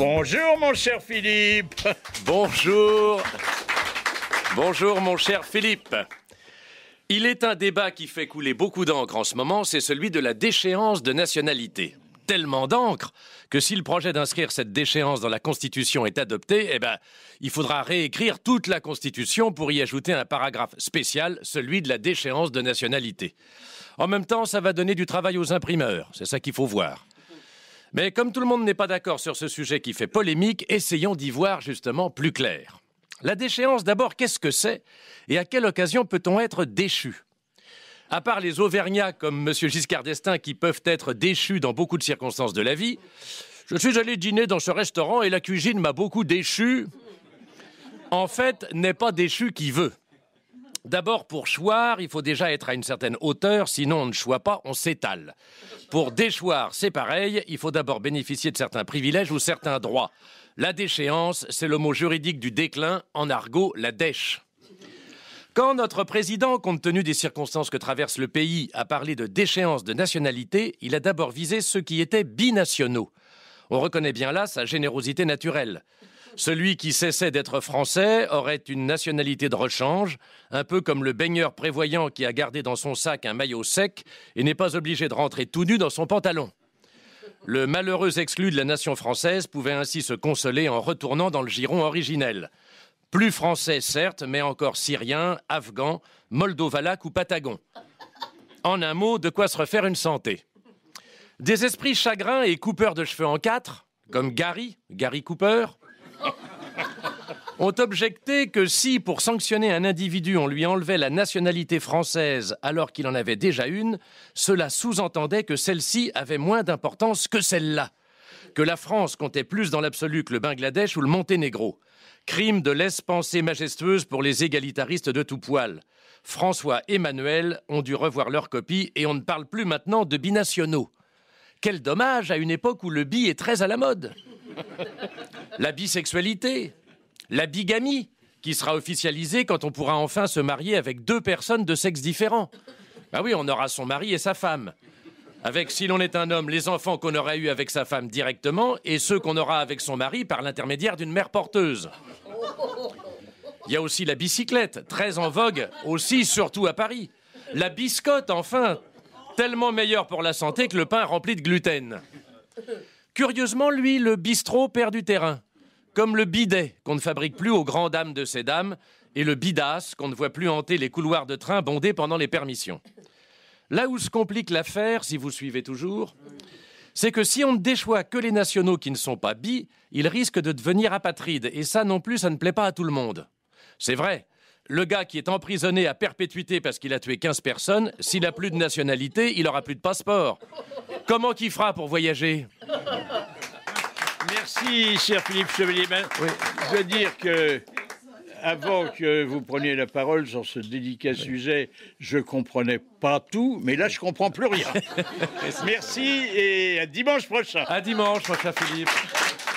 Bonjour mon cher Philippe. Bonjour. Bonjour mon cher Philippe. Il est un débat qui fait couler beaucoup d'encre en ce moment, c'est celui de la déchéance de nationalité. Tellement d'encre que si le projet d'inscrire cette déchéance dans la Constitution est adopté, eh ben, il faudra réécrire toute la Constitution pour y ajouter un paragraphe spécial, celui de la déchéance de nationalité. En même temps, ça va donner du travail aux imprimeurs, c'est ça qu'il faut voir. Mais comme tout le monde n'est pas d'accord sur ce sujet qui fait polémique, essayons d'y voir justement plus clair. La déchéance, d'abord, qu'est-ce que c'est et à quelle occasion peut-on être déchu À part les Auvergnats comme M. Giscard d'Estaing qui peuvent être déchus dans beaucoup de circonstances de la vie, je suis allé dîner dans ce restaurant et la cuisine m'a beaucoup déchu. En fait, n'est pas déchu qui veut. D'abord, pour choir, il faut déjà être à une certaine hauteur, sinon on ne choit pas, on s'étale. Pour déchoir, c'est pareil, il faut d'abord bénéficier de certains privilèges ou certains droits. La déchéance, c'est le mot juridique du déclin, en argot, la dèche. Quand notre président, compte tenu des circonstances que traverse le pays, a parlé de déchéance de nationalité, il a d'abord visé ceux qui étaient binationaux. On reconnaît bien là sa générosité naturelle. Celui qui cessait d'être français aurait une nationalité de rechange, un peu comme le baigneur prévoyant qui a gardé dans son sac un maillot sec et n'est pas obligé de rentrer tout nu dans son pantalon. Le malheureux exclu de la nation française pouvait ainsi se consoler en retournant dans le giron originel. Plus français, certes, mais encore syrien, afghan, moldovalaque ou patagon. En un mot, de quoi se refaire une santé. Des esprits chagrins et coupeurs de cheveux en quatre, comme Gary, Gary Cooper, ont objecté que si, pour sanctionner un individu, on lui enlevait la nationalité française alors qu'il en avait déjà une, cela sous-entendait que celle-ci avait moins d'importance que celle-là, que la France comptait plus dans l'absolu que le Bangladesh ou le Monténégro. Crime de laisse-pensée majestueuse pour les égalitaristes de tout poil. François et Manuel ont dû revoir leur copie et on ne parle plus maintenant de binationaux. Quel dommage à une époque où le bi est très à la mode. La bisexualité, la bigamie, qui sera officialisée quand on pourra enfin se marier avec deux personnes de sexe différent. Ben bah oui, on aura son mari et sa femme. Avec, si l'on est un homme, les enfants qu'on aura eus avec sa femme directement et ceux qu'on aura avec son mari par l'intermédiaire d'une mère porteuse. Il y a aussi la bicyclette, très en vogue, aussi surtout à Paris. La biscotte, enfin, tellement meilleure pour la santé que le pain rempli de gluten. Curieusement, lui, le bistrot perd du terrain. Comme le bidet qu'on ne fabrique plus aux grandes dames de ces dames et le bidas qu'on ne voit plus hanter les couloirs de train bondés pendant les permissions. Là où se complique l'affaire, si vous suivez toujours, c'est que si on ne déchoit que les nationaux qui ne sont pas bi, ils risquent de devenir apatrides. Et ça non plus, ça ne plaît pas à tout le monde. C'est vrai. Le gars qui est emprisonné à perpétuité parce qu'il a tué 15 personnes, s'il a plus de nationalité, il aura plus de passeport. Comment qu'il fera pour voyager Merci, cher Philippe Chevalier. Ben, je veux dire que, avant que vous preniez la parole sur ce délicat sujet, je comprenais pas tout, mais là, je comprends plus rien. Merci et à dimanche prochain. À dimanche, prochain, Philippe.